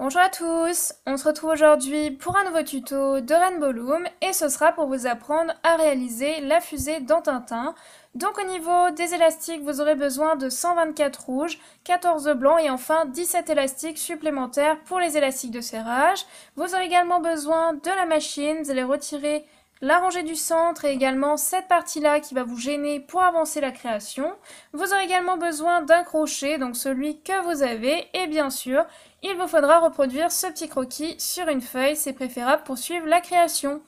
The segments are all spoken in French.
Bonjour à tous, on se retrouve aujourd'hui pour un nouveau tuto de Rainbow Loom et ce sera pour vous apprendre à réaliser la fusée dans Donc au niveau des élastiques, vous aurez besoin de 124 rouges, 14 blancs et enfin 17 élastiques supplémentaires pour les élastiques de serrage. Vous aurez également besoin de la machine, vous allez retirer la rangée du centre et également cette partie-là qui va vous gêner pour avancer la création. Vous aurez également besoin d'un crochet, donc celui que vous avez, et bien sûr, il vous faudra reproduire ce petit croquis sur une feuille, c'est préférable pour suivre la création.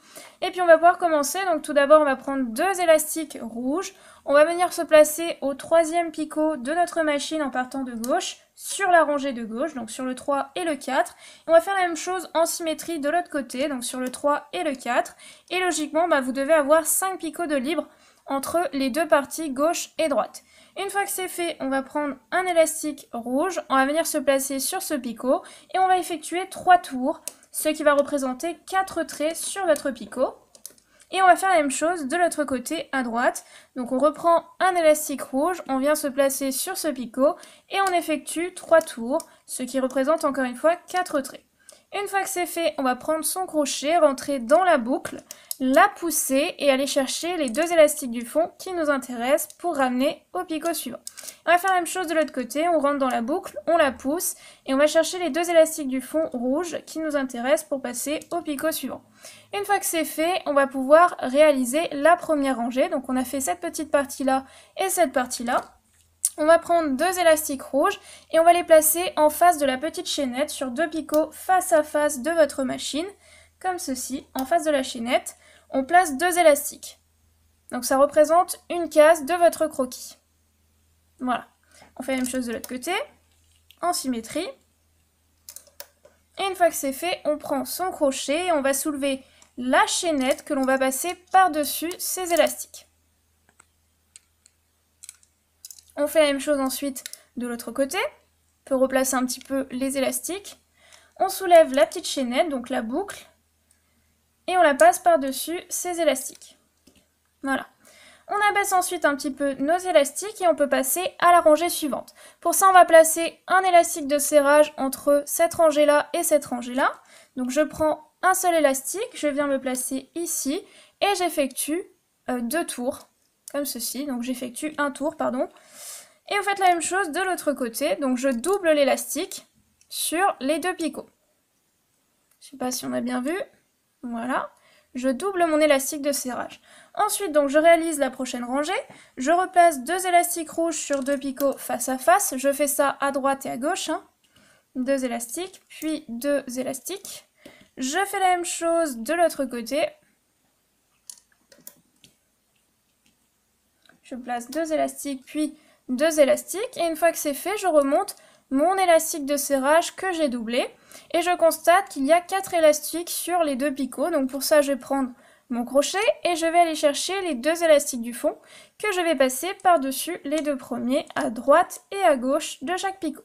Et puis on va pouvoir commencer, donc tout d'abord on va prendre deux élastiques rouges, on va venir se placer au troisième picot de notre machine en partant de gauche, sur la rangée de gauche, donc sur le 3 et le 4. On va faire la même chose en symétrie de l'autre côté, donc sur le 3 et le 4. Et logiquement, bah, vous devez avoir 5 picots de libre entre les deux parties gauche et droite. Une fois que c'est fait, on va prendre un élastique rouge, on va venir se placer sur ce picot et on va effectuer 3 tours, ce qui va représenter 4 traits sur votre picot. Et on va faire la même chose de l'autre côté à droite. Donc on reprend un élastique rouge, on vient se placer sur ce picot et on effectue 3 tours, ce qui représente encore une fois 4 traits. Une fois que c'est fait, on va prendre son crochet, rentrer dans la boucle, la pousser et aller chercher les deux élastiques du fond qui nous intéressent pour ramener au picot suivant. On va faire la même chose de l'autre côté, on rentre dans la boucle, on la pousse et on va chercher les deux élastiques du fond rouge qui nous intéressent pour passer au picot suivant. Une fois que c'est fait, on va pouvoir réaliser la première rangée. Donc on a fait cette petite partie là et cette partie là on va prendre deux élastiques rouges et on va les placer en face de la petite chaînette sur deux picots face à face de votre machine, comme ceci, en face de la chaînette, on place deux élastiques. Donc ça représente une case de votre croquis. Voilà. On fait la même chose de l'autre côté, en symétrie. Et une fois que c'est fait, on prend son crochet et on va soulever la chaînette que l'on va passer par-dessus ces élastiques. On fait la même chose ensuite de l'autre côté. On peut replacer un petit peu les élastiques. On soulève la petite chaînette, donc la boucle, et on la passe par-dessus ces élastiques. Voilà. On abaisse ensuite un petit peu nos élastiques et on peut passer à la rangée suivante. Pour ça, on va placer un élastique de serrage entre cette rangée-là et cette rangée-là. Donc je prends un seul élastique, je viens me placer ici et j'effectue euh, deux tours comme ceci. Donc j'effectue un tour, pardon. Et vous faites la même chose de l'autre côté. Donc je double l'élastique sur les deux picots. Je sais pas si on a bien vu. Voilà. Je double mon élastique de serrage. Ensuite, donc, je réalise la prochaine rangée. Je replace deux élastiques rouges sur deux picots face à face. Je fais ça à droite et à gauche. Hein. Deux élastiques, puis deux élastiques. Je fais la même chose de l'autre côté. Je place deux élastiques, puis deux élastiques. Et une fois que c'est fait, je remonte mon élastique de serrage que j'ai doublé. Et je constate qu'il y a quatre élastiques sur les deux picots. Donc pour ça, je vais prendre mon crochet et je vais aller chercher les deux élastiques du fond que je vais passer par-dessus les deux premiers à droite et à gauche de chaque picot.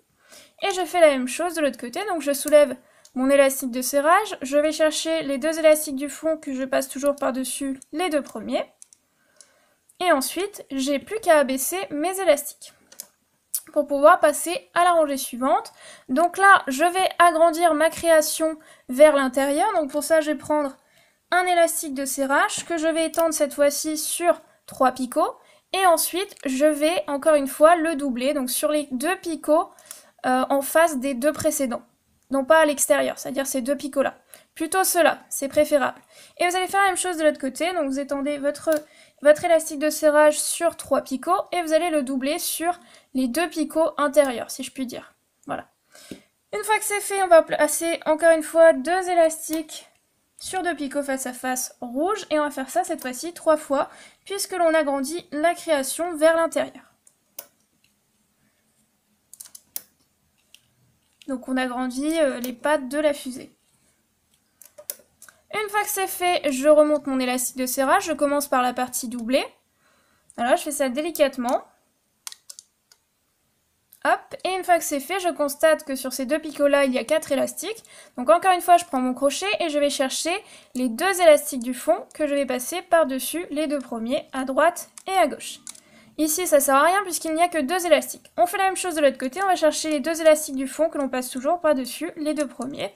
Et je fais la même chose de l'autre côté, donc je soulève mon élastique de serrage, je vais chercher les deux élastiques du fond que je passe toujours par-dessus les deux premiers, et ensuite, j'ai plus qu'à abaisser mes élastiques pour pouvoir passer à la rangée suivante. Donc là, je vais agrandir ma création vers l'intérieur. Donc pour ça, je vais prendre un élastique de serrage que je vais étendre cette fois-ci sur trois picots. Et ensuite, je vais encore une fois le doubler, donc sur les deux picots euh, en face des deux précédents. Non pas à l'extérieur, c'est-à-dire ces deux picots-là. Plutôt ceux-là, c'est préférable. Et vous allez faire la même chose de l'autre côté, donc vous étendez votre votre élastique de serrage sur trois picots et vous allez le doubler sur les deux picots intérieurs, si je puis dire. Voilà. Une fois que c'est fait, on va placer encore une fois deux élastiques sur deux picots face à face rouge et on va faire ça cette fois-ci trois fois puisque l'on agrandit la création vers l'intérieur. Donc on agrandit euh, les pattes de la fusée. Une fois que c'est fait, je remonte mon élastique de serrage. Je commence par la partie doublée. Alors, je fais ça délicatement. Hop, et une fois que c'est fait, je constate que sur ces deux picots-là, il y a quatre élastiques. Donc encore une fois, je prends mon crochet et je vais chercher les deux élastiques du fond que je vais passer par-dessus les deux premiers, à droite et à gauche. Ici, ça sert à rien puisqu'il n'y a que deux élastiques. On fait la même chose de l'autre côté, on va chercher les deux élastiques du fond que l'on passe toujours par-dessus les deux premiers,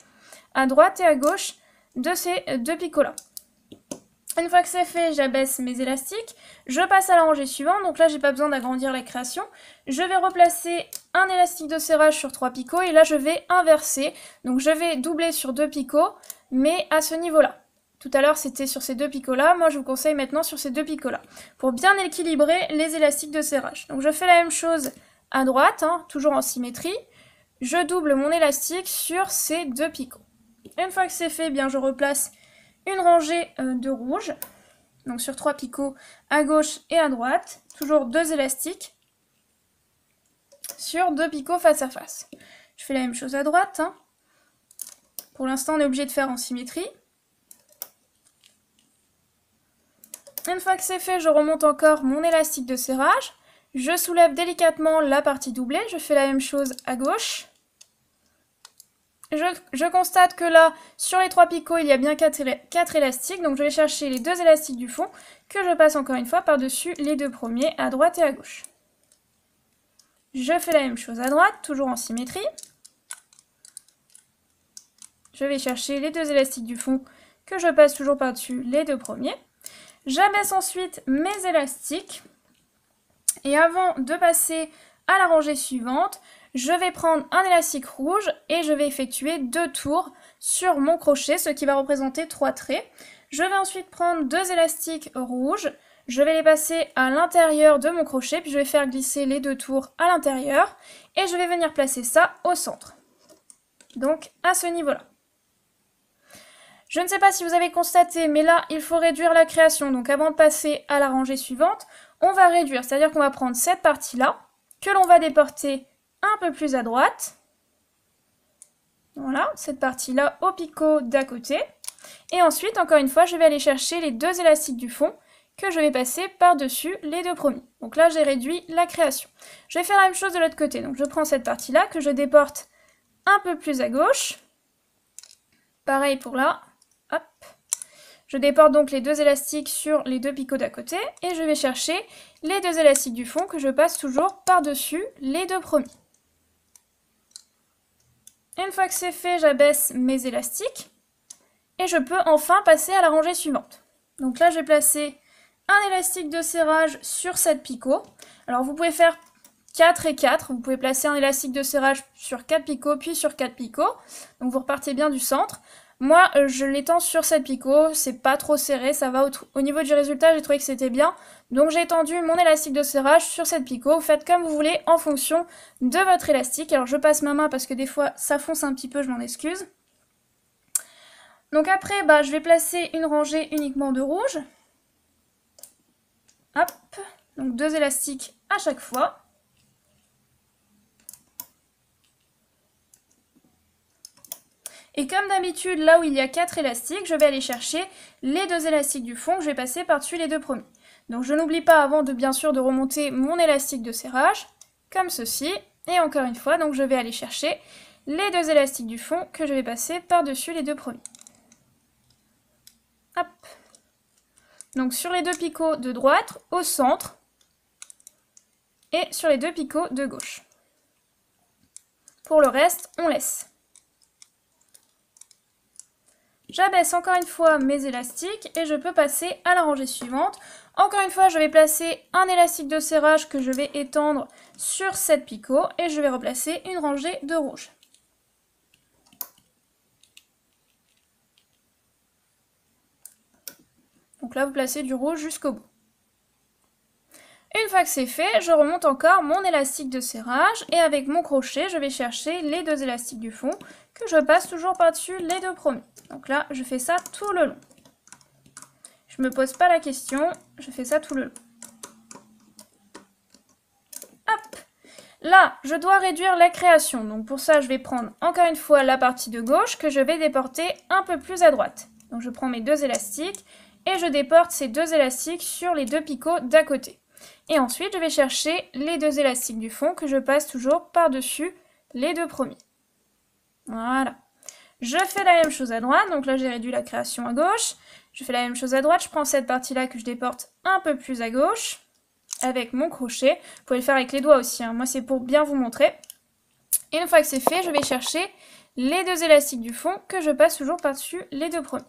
à droite et à gauche, de ces deux picots-là. Une fois que c'est fait, j'abaisse mes élastiques. Je passe à la rangée suivante, donc là j'ai pas besoin d'agrandir la création. Je vais replacer un élastique de serrage sur trois picots et là je vais inverser. Donc je vais doubler sur deux picots, mais à ce niveau-là. Tout à l'heure c'était sur ces deux picots-là, moi je vous conseille maintenant sur ces deux picots-là. Pour bien équilibrer les élastiques de serrage. Donc je fais la même chose à droite, hein, toujours en symétrie. Je double mon élastique sur ces deux picots. Une fois que c'est fait, bien je replace une rangée euh, de rouge, donc sur trois picots à gauche et à droite, toujours deux élastiques sur deux picots face à face. Je fais la même chose à droite. Hein. Pour l'instant, on est obligé de faire en symétrie. Une fois que c'est fait, je remonte encore mon élastique de serrage. Je soulève délicatement la partie doublée. Je fais la même chose à gauche. Je, constate que là, sur les trois picots, il y a bien quatre élastiques. Donc je vais chercher les deux élastiques du fond que je passe encore une fois par-dessus les deux premiers à droite et à gauche. Je fais la même chose à droite, toujours en symétrie. Je vais chercher les deux élastiques du fond que je passe toujours par-dessus les deux premiers. J'abaisse ensuite mes élastiques. Et avant de passer à la rangée suivante, je vais prendre un élastique rouge et je vais effectuer deux tours sur mon crochet, ce qui va représenter trois traits. Je vais ensuite prendre deux élastiques rouges, je vais les passer à l'intérieur de mon crochet, puis je vais faire glisser les deux tours à l'intérieur et je vais venir placer ça au centre. Donc à ce niveau-là. Je ne sais pas si vous avez constaté, mais là, il faut réduire la création. Donc avant de passer à la rangée suivante, on va réduire, c'est-à-dire qu'on va prendre cette partie-là, que l'on va déporter un peu plus à droite. Voilà, cette partie-là au picot d'à côté. Et ensuite, encore une fois, je vais aller chercher les deux élastiques du fond que je vais passer par-dessus les deux premiers. Donc là, j'ai réduit la création. Je vais faire la même chose de l'autre côté. Donc je prends cette partie-là que je déporte un peu plus à gauche. Pareil pour là. Hop. Je déporte donc les deux élastiques sur les deux picots d'à côté et je vais chercher les deux élastiques du fond que je passe toujours par-dessus les deux premiers. Une fois que c'est fait, j'abaisse mes élastiques et je peux enfin passer à la rangée suivante. Donc là, j'ai placé un élastique de serrage sur 7 picots. Alors vous pouvez faire 4 et 4, vous pouvez placer un élastique de serrage sur 4 picots puis sur 4 picots. Donc vous repartez bien du centre. Moi, euh, je l'étends sur cette picot, c'est pas trop serré, ça va au, niveau du résultat, j'ai trouvé que c'était bien. Donc j'ai étendu mon élastique de serrage sur cette picot, faites comme vous voulez en fonction de votre élastique. Alors je passe ma main parce que des fois ça fonce un petit peu, je m'en excuse. Donc après, bah, je vais placer une rangée uniquement de rouge. Hop, donc deux élastiques à chaque fois. Et comme d'habitude, là où il y a 4 élastiques, je vais aller chercher les deux élastiques du fond que je vais passer par-dessus les deux premiers. Donc je n'oublie pas avant de bien sûr de remonter mon élastique de serrage, comme ceci. Et encore une fois, donc je vais aller chercher les deux élastiques du fond que je vais passer par-dessus les deux premiers. Hop. Donc sur les deux picots de droite, au centre, et sur les deux picots de gauche. Pour le reste, on laisse. J'abaisse encore une fois mes élastiques et je peux passer à la rangée suivante. Encore une fois, je vais placer un élastique de serrage que je vais étendre sur cette picot et je vais replacer une rangée de rouge. Donc là, vous placez du rouge jusqu'au bout. Une fois que c'est fait, je remonte encore mon élastique de serrage et avec mon crochet, je vais chercher les deux élastiques du fond je passe toujours par-dessus les deux premiers. Donc là, je fais ça tout le long. Je me pose pas la question, je fais ça tout le long. Hop Là, je dois réduire la création. Donc pour ça, je vais prendre encore une fois la partie de gauche que je vais déporter un peu plus à droite. Donc je prends mes deux élastiques et je déporte ces deux élastiques sur les deux picots d'à côté. Et ensuite, je vais chercher les deux élastiques du fond que je passe toujours par-dessus les deux premiers. Voilà. Je fais la même chose à droite, donc là j'ai réduit la création à gauche. Je fais la même chose à droite, je prends cette partie-là que je déporte un peu plus à gauche avec mon crochet. Vous pouvez le faire avec les doigts aussi, hein. moi c'est pour bien vous montrer. Et une fois que c'est fait, je vais chercher les deux élastiques du fond que je passe toujours par-dessus les deux premiers.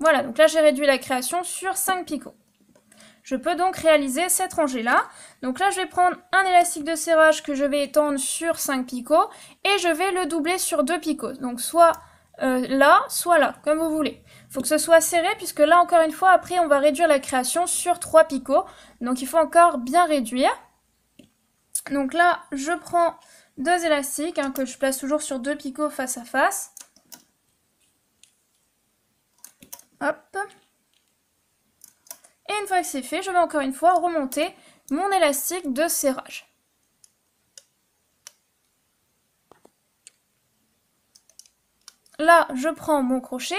Voilà, donc là j'ai réduit la création sur 5 picots. Je peux donc réaliser cette rangée-là. Donc là, je vais prendre un élastique de serrage que je vais étendre sur 5 picots et je vais le doubler sur 2 picots. Donc soit euh, là, soit là, comme vous voulez. Il faut que ce soit serré puisque là, encore une fois, après, on va réduire la création sur 3 picots. Donc il faut encore bien réduire. Donc là, je prends deux élastiques hein, que je place toujours sur deux picots face à face. Hop. Et une fois que c'est fait, je vais encore une fois remonter mon élastique de serrage. Là, je prends mon crochet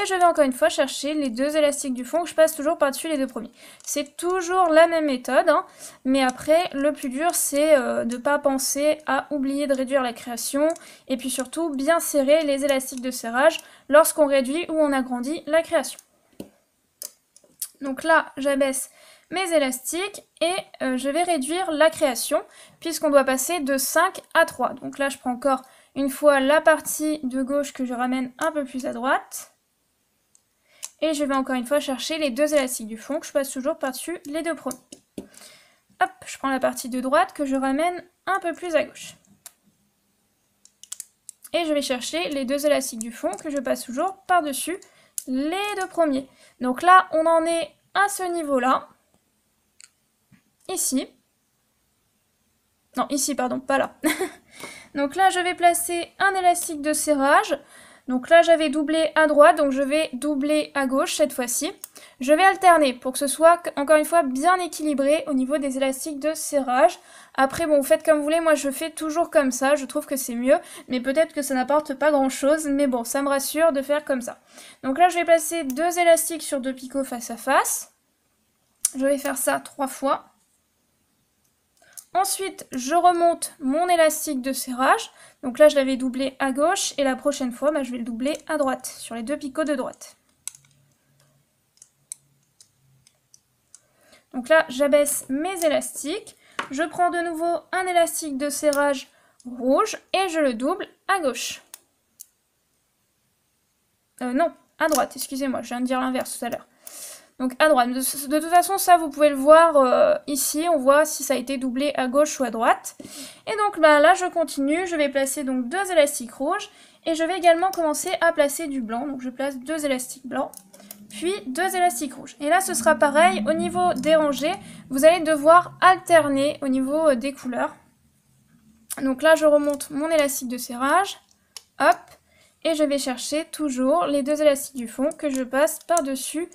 et je vais encore une fois chercher les deux élastiques du fond que je passe toujours par-dessus les deux premiers. C'est toujours la même méthode, hein, mais après, le plus dur, c'est euh, de ne pas penser à oublier de réduire la création et puis surtout bien serrer les élastiques de serrage lorsqu'on réduit ou on agrandit la création. Donc là, j'abaisse mes élastiques et euh, je vais réduire la création puisqu'on doit passer de 5 à 3. Donc là, je prends encore une fois la partie de gauche que je ramène un peu plus à droite. Et je vais encore une fois chercher les deux élastiques du fond que je passe toujours par-dessus les deux premiers. Hop, je prends la partie de droite que je ramène un peu plus à gauche. Et je vais chercher les deux élastiques du fond que je passe toujours par-dessus les deux premiers. Donc là, on en est à ce niveau-là. Ici. Non, ici, pardon, pas là. Donc là, je vais placer un élastique de serrage. Donc là, j'avais doublé à droite, donc je vais doubler à gauche cette fois-ci. Je vais alterner pour que ce soit, encore une fois, bien équilibré au niveau des élastiques de serrage. Après, bon, vous faites comme vous voulez, moi je fais toujours comme ça, je trouve que c'est mieux, mais peut-être que ça n'apporte pas grand-chose, mais bon, ça me rassure de faire comme ça. Donc là, je vais placer deux élastiques sur deux picots face à face. Je vais faire ça trois fois. Ensuite, je remonte mon élastique de serrage. Donc là, je l'avais doublé à gauche et la prochaine fois, bah, je vais le doubler à droite, sur les deux picots de droite. Donc là, j'abaisse mes élastiques. Je prends de nouveau un élastique de serrage rouge et je le double à gauche. Euh, non, à droite, excusez-moi, je viens de dire l'inverse tout à l'heure. Donc à droite. De, toute façon, ça, vous pouvez le voir euh, ici. On voit si ça a été doublé à gauche ou à droite. Et donc bah, là, je continue. Je vais placer donc deux élastiques rouges. Et je vais également commencer à placer du blanc. Donc je place deux élastiques blancs puis deux élastiques rouges. Et là, ce sera pareil. Au niveau des rangées, vous allez devoir alterner au niveau euh, des couleurs. Donc là, je remonte mon élastique de serrage. Hop. Et je vais chercher toujours les deux élastiques du fond que je passe par-dessus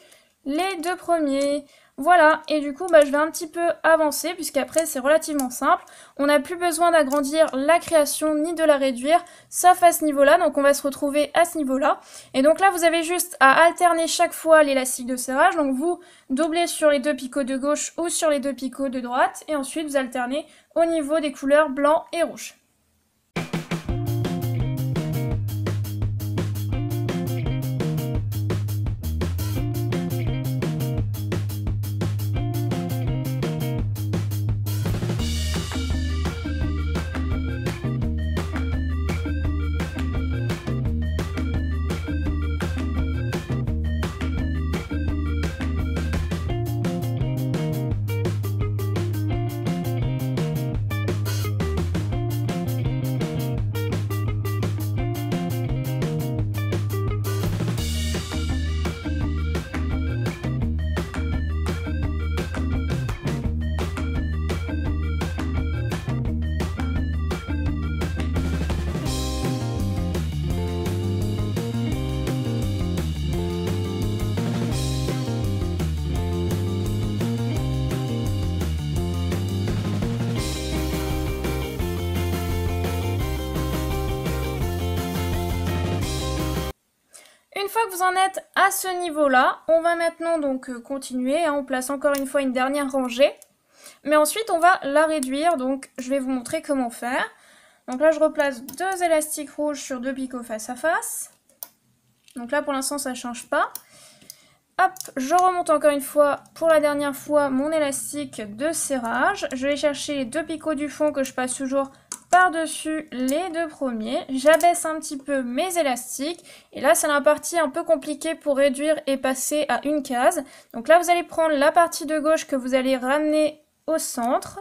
les deux premiers. Voilà, et du coup, bah, je vais un petit peu avancer, puisqu'après, c'est relativement simple. On n'a plus besoin d'agrandir la création ni de la réduire, sauf à ce niveau-là. Donc, on va se retrouver à ce niveau-là. Et donc là, vous avez juste à alterner chaque fois l'élastique de serrage. Donc, vous doublez sur les deux picots de gauche ou sur les deux picots de droite. Et ensuite, vous alternez au niveau des couleurs blanc et rouge. que vous en êtes à ce niveau-là, on va maintenant donc euh, continuer. Hein. on place encore une fois une dernière rangée. Mais ensuite, on va la réduire. Donc, je vais vous montrer comment faire. Donc là, je replace deux élastiques rouges sur deux picots face à face. Donc là, pour l'instant, ça change pas. Hop, je remonte encore une fois, pour la dernière fois, mon élastique de serrage. Je vais chercher les deux picots du fond que je passe toujours dessus les deux premiers, j'abaisse un petit peu mes élastiques, et là c'est la partie un peu compliquée pour réduire et passer à une case. Donc là vous allez prendre la partie de gauche que vous allez ramener au centre.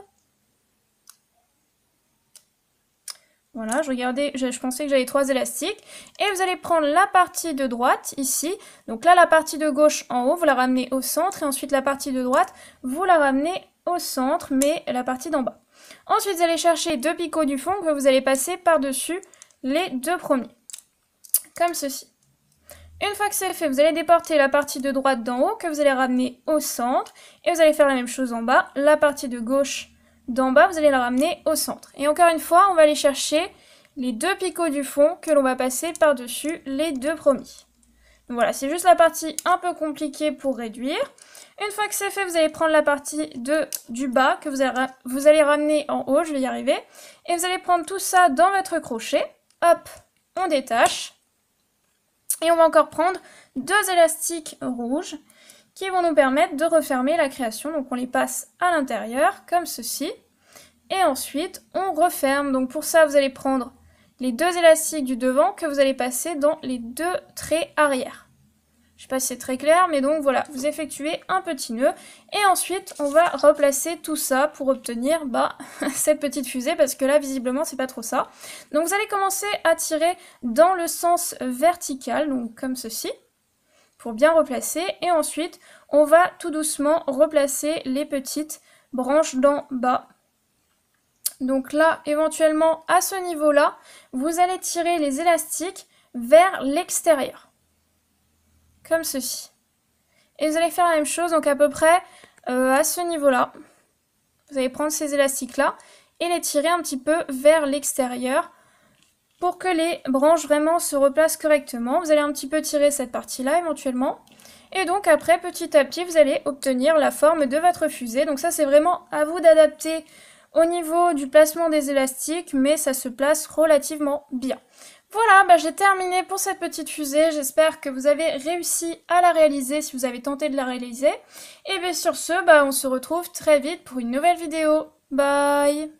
Voilà, je regardais, je, je pensais que j'avais trois élastiques. Et vous allez prendre la partie de droite ici. Donc là, la partie de gauche en haut, vous la ramenez au centre. Et ensuite, la partie de droite, vous la ramenez au centre, mais la partie d'en bas. Ensuite, vous allez chercher deux picots du fond que vous allez passer par-dessus les deux premiers. Comme ceci. Une fois que c'est fait, vous allez déporter la partie de droite d'en haut que vous allez ramener au centre. Et vous allez faire la même chose en bas. La partie de gauche d'en bas, vous allez la ramener au centre. Et encore une fois, on va aller chercher les deux picots du fond que l'on va passer par-dessus les deux premiers. voilà, c'est juste la partie un peu compliquée pour réduire. Une fois que c'est fait, vous allez prendre la partie de, du bas que vous allez, vous allez ramener en haut, je vais y arriver. Et vous allez prendre tout ça dans votre crochet. Hop, on détache. Et on va encore prendre deux élastiques rouges qui vont nous permettre de refermer la création. Donc on les passe à l'intérieur comme ceci. Et ensuite, on referme. Donc pour ça, vous allez prendre les deux élastiques du devant que vous allez passer dans les deux traits arrière. Je sais pas si c'est très clair, mais donc voilà, vous effectuez un petit nœud. Et ensuite, on va replacer tout ça pour obtenir bah, cette petite fusée, parce que là, visiblement, c'est pas trop ça. Donc vous allez commencer à tirer dans le sens vertical, donc comme ceci, pour bien replacer. Et ensuite, on va tout doucement replacer les petites branches d'en bas. Donc là, éventuellement, à ce niveau-là, vous allez tirer les élastiques vers l'extérieur comme ceci. Et vous allez faire la même chose, donc à peu près euh, à ce niveau-là. Vous allez prendre ces élastiques-là et les tirer un petit peu vers l'extérieur pour que les branches vraiment se replacent correctement. Vous allez un petit peu tirer cette partie-là éventuellement. Et donc après, petit à petit, vous allez obtenir la forme de votre fusée. Donc ça, c'est vraiment à vous d'adapter au niveau du placement des élastiques, mais ça se place relativement bien. Voilà, bah, j'ai terminé pour cette petite fusée. J'espère que vous avez réussi à la réaliser si vous avez tenté de la réaliser. Et bien sur ce, bah, on se retrouve très vite pour une nouvelle vidéo. Bye